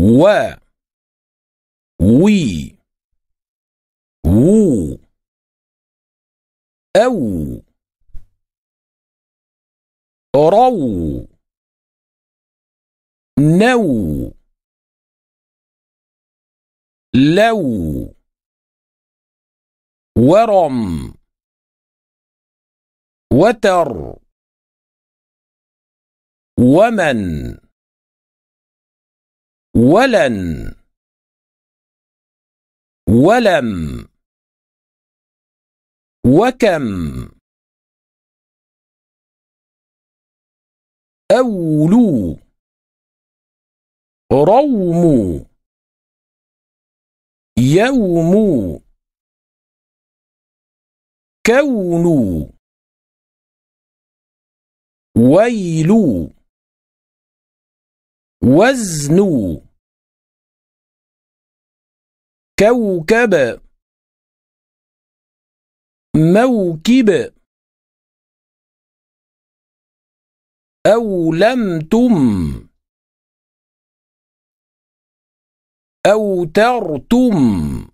و وي و أو رو نو لو ورم وتر ومن ولن ولم وكم أولو روم يوم كون ويل وزن كوكب موكب أولمتم أوترتم